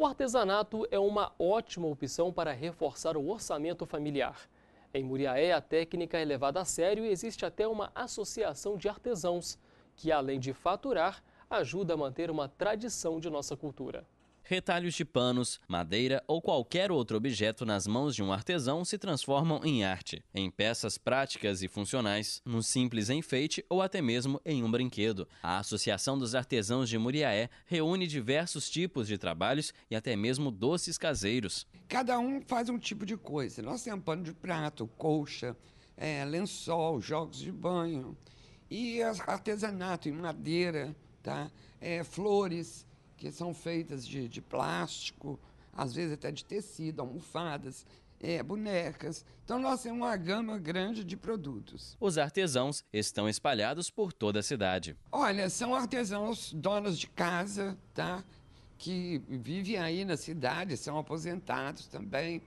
O artesanato é uma ótima opção para reforçar o orçamento familiar. Em Muriaé, a técnica é levada a sério e existe até uma associação de artesãos, que além de faturar, ajuda a manter uma tradição de nossa cultura retalhos de panos, madeira ou qualquer outro objeto nas mãos de um artesão se transformam em arte, em peças práticas e funcionais, num simples enfeite ou até mesmo em um brinquedo. A Associação dos Artesãos de Muriaé reúne diversos tipos de trabalhos e até mesmo doces caseiros. Cada um faz um tipo de coisa. Nós temos pano de prato, colcha, é, lençol, jogos de banho e artesanato em madeira, tá? É, flores que são feitas de, de plástico, às vezes até de tecido, almofadas, é, bonecas. Então nós temos uma gama grande de produtos. Os artesãos estão espalhados por toda a cidade. Olha, são artesãos donos de casa, tá? Que vivem aí na cidade, são aposentados também.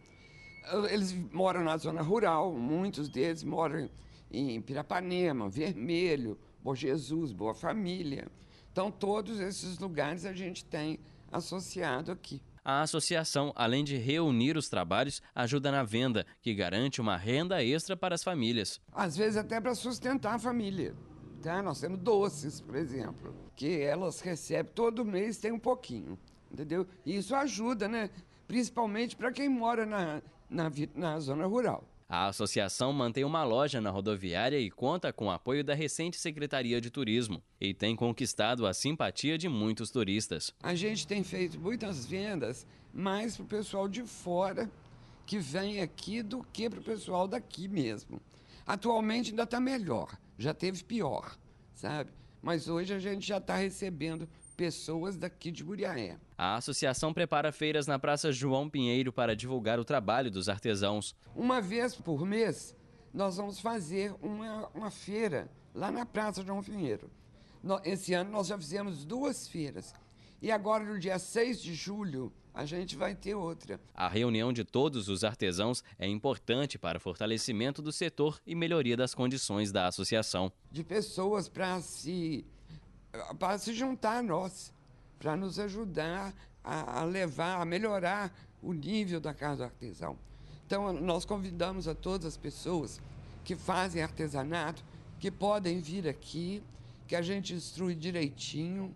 Eles moram na zona rural, muitos deles moram em Pirapanema, Vermelho, Bom Jesus, Boa Família. Então, todos esses lugares a gente tem associado aqui. A associação, além de reunir os trabalhos, ajuda na venda, que garante uma renda extra para as famílias. Às vezes até para sustentar a família. Tá? Nós temos doces, por exemplo, que elas recebem todo mês, tem um pouquinho. Entendeu? E isso ajuda, né? Principalmente para quem mora na, na, na zona rural. A associação mantém uma loja na rodoviária e conta com o apoio da recente Secretaria de Turismo e tem conquistado a simpatia de muitos turistas. A gente tem feito muitas vendas mais para o pessoal de fora que vem aqui do que para o pessoal daqui mesmo. Atualmente ainda está melhor, já teve pior, sabe? Mas hoje a gente já está recebendo pessoas daqui de Guriaé. A associação prepara feiras na Praça João Pinheiro para divulgar o trabalho dos artesãos. Uma vez por mês, nós vamos fazer uma, uma feira lá na Praça João Pinheiro. Esse ano nós já fizemos duas feiras. E agora, no dia 6 de julho, a gente vai ter outra. A reunião de todos os artesãos é importante para o fortalecimento do setor e melhoria das condições da associação. De pessoas para se para se juntar a nós, para nos ajudar a, a levar, a melhorar o nível da casa do artesão. Então, nós convidamos a todas as pessoas que fazem artesanato, que podem vir aqui, que a gente instrui direitinho,